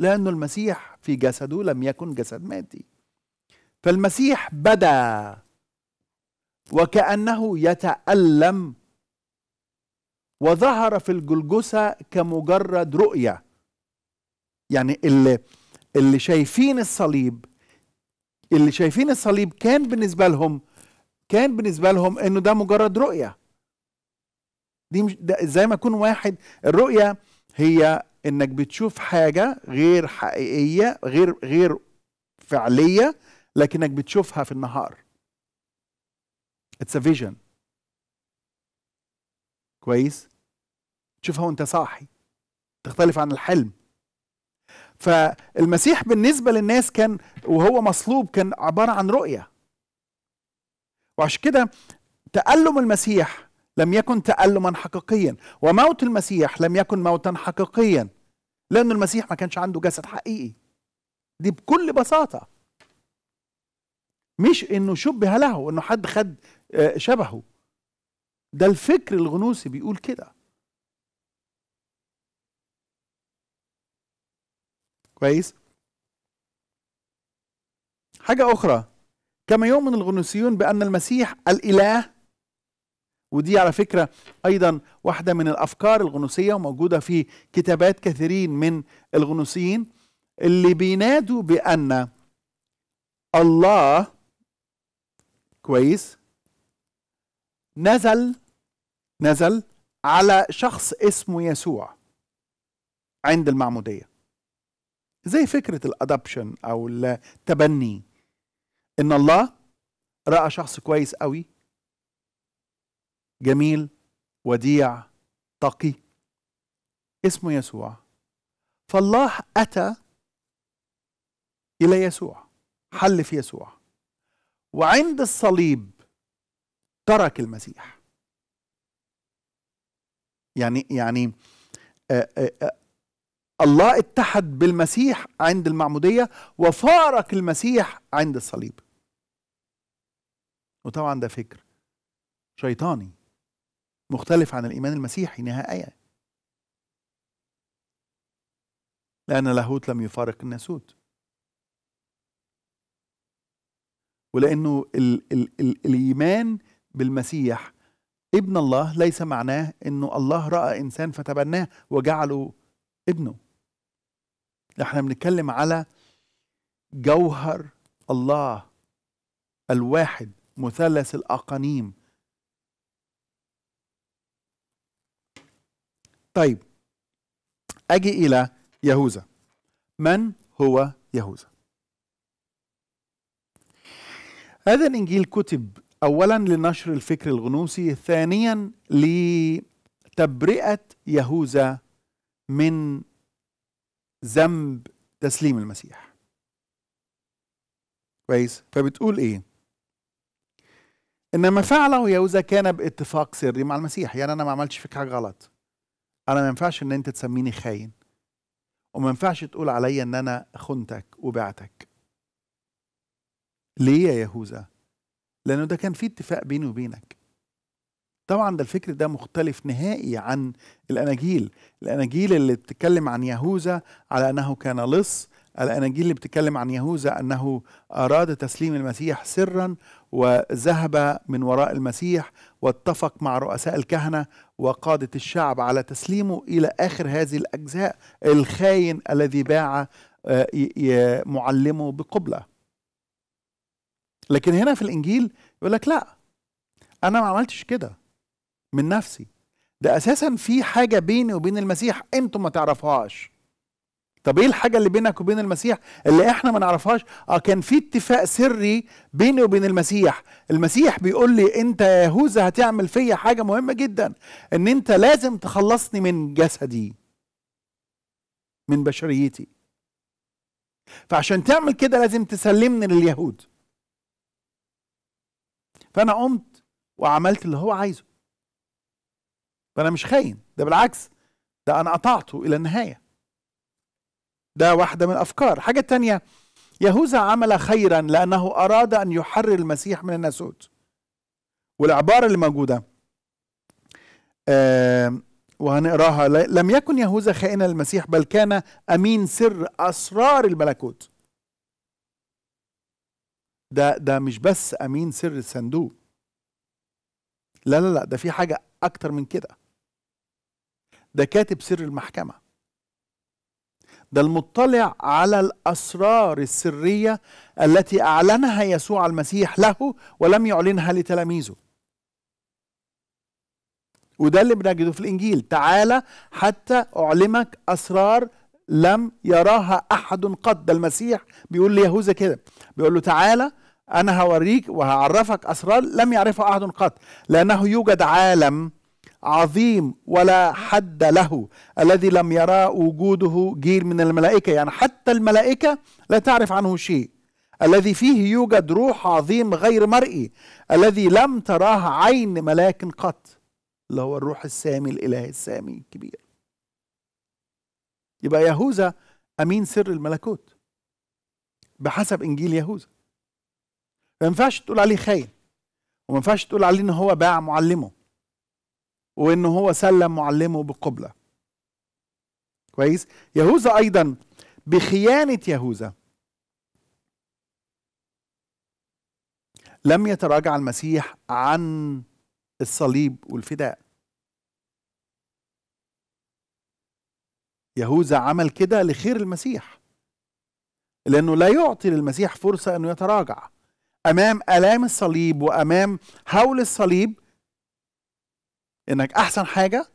لأن المسيح في جسده لم يكن جسد مادي فالمسيح بدا وكأنه يتألم وظهر في الجلجسة كمجرد رؤية يعني اللي, اللي شايفين الصليب اللي شايفين الصليب كان بالنسبة لهم كان بالنسبة لهم انه ده مجرد رؤية دي مش ده زي ما يكون واحد الرؤية هي انك بتشوف حاجه غير حقيقيه غير غير فعليه لكنك بتشوفها في النهار اتس ا فيجن كويس تشوفها وانت صاحي تختلف عن الحلم فالمسيح بالنسبة للناس كان وهو مصلوب كان عبارة عن رؤية وعشان كده تألم المسيح لم يكن تألما حقيقيا وموت المسيح لم يكن موتا حقيقيا لأن المسيح ما كانش عنده جسد حقيقي دي بكل بساطة مش انه شبه له انه حد خد آه، شبهه ده الفكر الغنوسي بيقول كده كويس حاجة أخرى كما يؤمن الغنوسيون بأن المسيح الإله ودي على فكرة أيضا واحدة من الأفكار الغنوصية وموجودة في كتابات كثيرين من الغنوصيين اللي بينادوا بأن الله كويس نزل نزل على شخص اسمه يسوع عند المعمودية زي فكرة الأدابشن أو التبني إن الله رأى شخص كويس قوي جميل وديع تقي اسمه يسوع فالله أتى إلى يسوع حل في يسوع وعند الصليب ترك المسيح يعني يعني آآ آه، آآ آه، آه، الله اتحد بالمسيح عند المعمودية وفارق المسيح عند الصليب وطبعا ده فكر شيطاني مختلف عن الإيمان المسيحي نهائيا لأن اللاهوت لم يفارق الناسوت ولأنه ال ال ال الإيمان بالمسيح ابن الله ليس معناه أنه الله رأى إنسان فتبناه وجعله ابنه احنا بنتكلم على جوهر الله الواحد مثلث الأقانيم طيب أجي إلى يهوذا من هو يهوذا هذا الإنجيل كتب أولا لنشر الفكر الغنوصي ثانيا لتبرئة يهوذا من ذنب تسليم المسيح كويس فبتقول ايه ان ما فعله يهوذا كان باتفاق سري مع المسيح يعني انا ما عملتش فيك حاجه غلط انا ما ينفعش ان انت تسميني خاين وما ينفعش تقول عليا ان انا خنتك وبعتك ليه يا يهوذا لانه ده كان في اتفاق بيني وبينك طبعا ده الفكر ده مختلف نهائي عن الاناجيل الاناجيل اللي بتتكلم عن يهوذا على انه كان لص الأناجيل اللي بتتكلم عن يهوذا أنه أراد تسليم المسيح سرا وذهب من وراء المسيح واتفق مع رؤساء الكهنة وقادة الشعب على تسليمه إلى آخر هذه الأجزاء الخاين الذي باع آه، معلمه بقبلة لكن هنا في الإنجيل يقول لك لا أنا ما عملتش كده من نفسي ده أساسا في حاجة بيني وبين المسيح أنتم ما تعرفوهاش طب ايه الحاجه اللي بينك وبين المسيح اللي احنا ما نعرفهاش اه كان في اتفاق سري بيني وبين المسيح المسيح بيقول لي انت يا يهوذا هتعمل فيا حاجه مهمه جدا ان انت لازم تخلصني من جسدي من بشريتي فعشان تعمل كده لازم تسلمني لليهود فانا قمت وعملت اللي هو عايزه فانا مش خاين ده بالعكس ده انا قطعته الى النهايه ده واحدة من الأفكار حاجة تانية يهوذا عمل خيرا لأنه أراد أن يحرر المسيح من الناسوت والعبارة اللي موجودة آه وهنقراها لم يكن يهوذا خائنا للمسيح بل كان أمين سر أسرار الملكوت ده ده مش بس أمين سر الصندوق لا لا لا ده في حاجة أكتر من كده ده كاتب سر المحكمة ده المطلع على الأسرار السرية التي أعلنها يسوع المسيح له ولم يعلنها لتلاميذه وده اللي بنجده في الإنجيل تعالى حتى أعلمك أسرار لم يراها أحد قط ده المسيح بيقول ليهوذا كده بيقول له تعالى أنا هوريك وهعرفك أسرار لم يعرفها أحد قط لأنه يوجد عالم عظيم ولا حد له الذي لم يرى وجوده جيل من الملائكة يعني حتى الملائكة لا تعرف عنه شيء الذي فيه يوجد روح عظيم غير مرئي الذي لم تراه عين ملاك قط اللي هو الروح السامي الإله السامي الكبير يبقى يهوذا أمين سر الملكوت بحسب إنجيل يهوذا ما ينفعش تقول عليه خاين وما ينفعش تقول عليه إن هو باع معلمه وان هو سلم معلمه بالقبلة كويس يهوذا ايضا بخيانة يهوذا لم يتراجع المسيح عن الصليب والفداء يهوذا عمل كده لخير المسيح لانه لا يعطي للمسيح فرصه انه يتراجع امام الام الصليب وامام هول الصليب انك احسن حاجه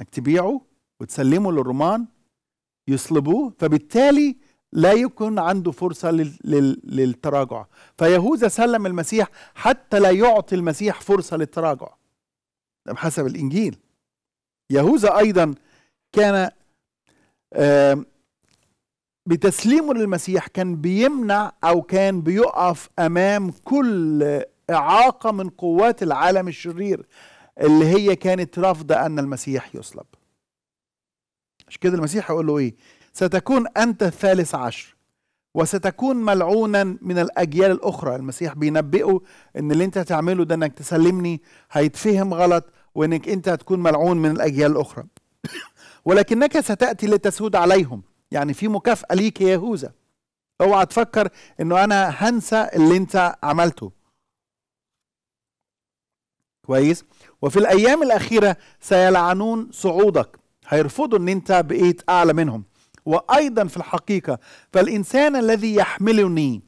انك تبيعه وتسلمه للرومان يصلبوه فبالتالي لا يكون عنده فرصه للتراجع فيهوذا سلم المسيح حتى لا يعطي المسيح فرصه للتراجع بحسب الانجيل يهوذا ايضا كان بتسليمه للمسيح كان بيمنع او كان بيقف امام كل اعاقه من قوات العالم الشرير اللي هي كانت رافضة أن المسيح يصلب مش كده المسيح يقول له إيه ستكون أنت الثالث عشر وستكون ملعونا من الأجيال الأخرى المسيح بينبئه أن اللي أنت هتعمله ده أنك تسلمني هيتفهم غلط وأنك أنت هتكون ملعون من الأجيال الأخرى ولكنك ستأتي لتسود عليهم يعني في مكافأة ليك يا يهوذا اوعى تفكر انه انا هنسى اللي انت عملته كويس وفي الأيام الأخيرة سيلعنون صعودك هيرفضوا أن أنت بقيت أعلى منهم وأيضا في الحقيقة فالإنسان الذي يحملني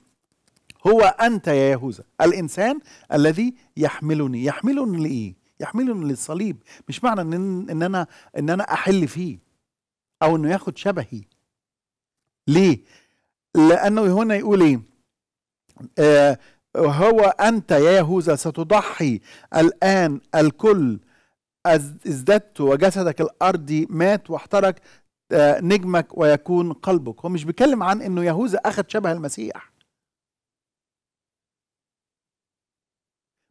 هو أنت يا يهوذا الإنسان الذي يحملني يحملني لإيه؟ يحملني للصليب مش معنى إن, إن أنا إن أنا أحل فيه أو إنه ياخد شبهي ليه؟ لأنه هنا يقول إيه؟ آه هو أنت يا يهوذا ستضحي الآن الكل ازددت وجسدك الأرضي مات واحترق آه، نجمك ويكون قلبك هو مش بيتكلم عن أنه يهوذا أخذ شبه المسيح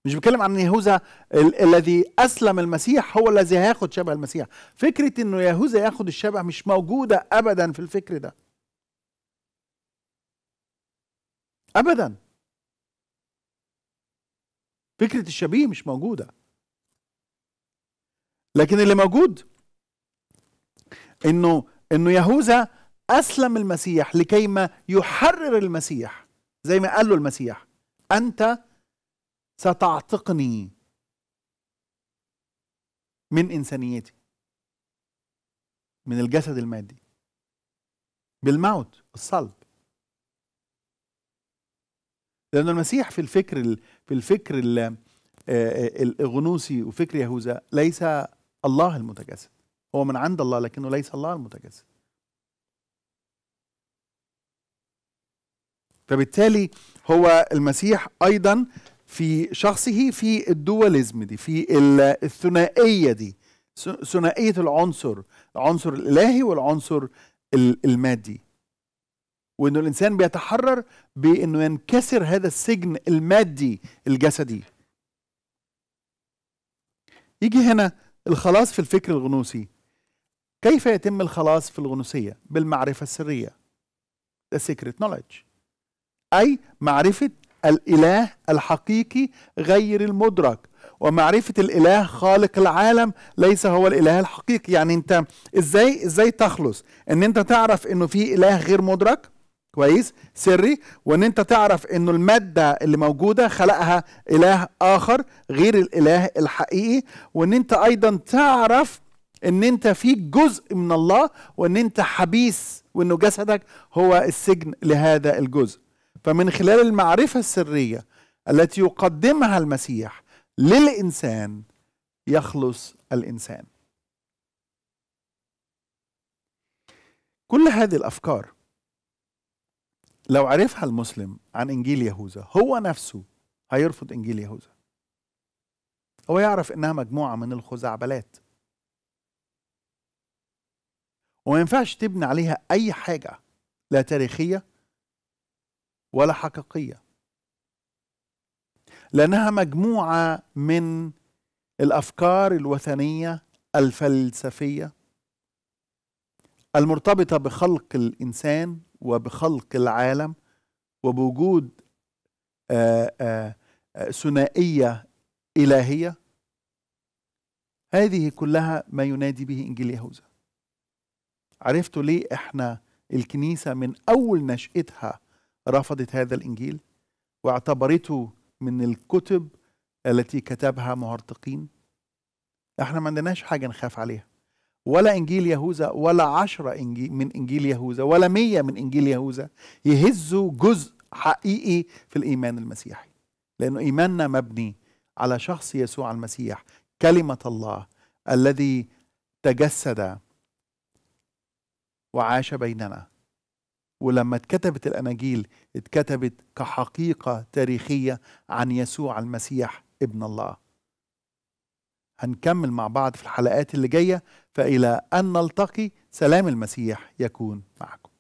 مش بيتكلم عن يهوذا ال- الذي اسلم المسيح هو الذي هياخد شبه المسيح فكره انه يهوذا ياخد الشبه مش موجوده ابدا في الفكر ده ابدا فكره الشبيه مش موجوده لكن اللي موجود انه انه يهوذا اسلم المسيح لكيما يحرر المسيح زي ما قال له المسيح انت ستعتقني من انسانيتي من الجسد المادي بالموت الصلب لأن المسيح في الفكر في الفكر الإغنوسي آه، آه، وفكر يهوذا ليس الله المتجسد هو من عند الله لكنه ليس الله المتجسد فبالتالي هو المسيح أيضا في شخصه في الدواليزم دي في الثنائية دي ثنائية العنصر العنصر الإلهي والعنصر المادي وانه الانسان بيتحرر بانه ينكسر هذا السجن المادي الجسدي يجي هنا الخلاص في الفكر الغنوصي كيف يتم الخلاص في الغنوصية بالمعرفة السرية the secret knowledge أي معرفة الإله الحقيقي غير المدرك ومعرفة الإله خالق العالم ليس هو الإله الحقيقي يعني أنت إزاي إزاي تخلص إن أنت تعرف إنه في إله غير مدرك كويس سري وان انت تعرف انه الماده اللي موجوده خلقها اله اخر غير الاله الحقيقي وان انت ايضا تعرف ان انت فيك جزء من الله وان انت حبيس وانه جسدك هو السجن لهذا الجزء فمن خلال المعرفه السريه التي يقدمها المسيح للانسان يخلص الانسان كل هذه الافكار لو عرفها المسلم عن انجيل يهوذا هو نفسه هيرفض انجيل يهوذا هو يعرف انها مجموعه من الخزعبلات وما ينفعش تبني عليها اي حاجه لا تاريخيه ولا حقيقيه لانها مجموعه من الافكار الوثنيه الفلسفيه المرتبطه بخلق الانسان وبخلق العالم وبوجود آه، آه، آه، ثنائيه الهيه هذه كلها ما ينادي به انجيل يهوذا عرفتوا ليه احنا الكنيسه من اول نشاتها رفضت هذا الانجيل واعتبرته من الكتب التي كتبها مهرطقين احنا ما عندناش حاجه نخاف عليها ولا إنجيل يهوذا ولا عشرة إنجيل من إنجيل يهوذا ولا مية من إنجيل يهوذا يهزوا جزء حقيقي في الإيمان المسيحي لأنه إيماننا مبني على شخص يسوع المسيح كلمة الله الذي تجسد وعاش بيننا ولما اتكتبت الأناجيل اتكتبت كحقيقة تاريخية عن يسوع المسيح ابن الله هنكمل مع بعض في الحلقات اللي جاية فإلى أن نلتقي سلام المسيح يكون معكم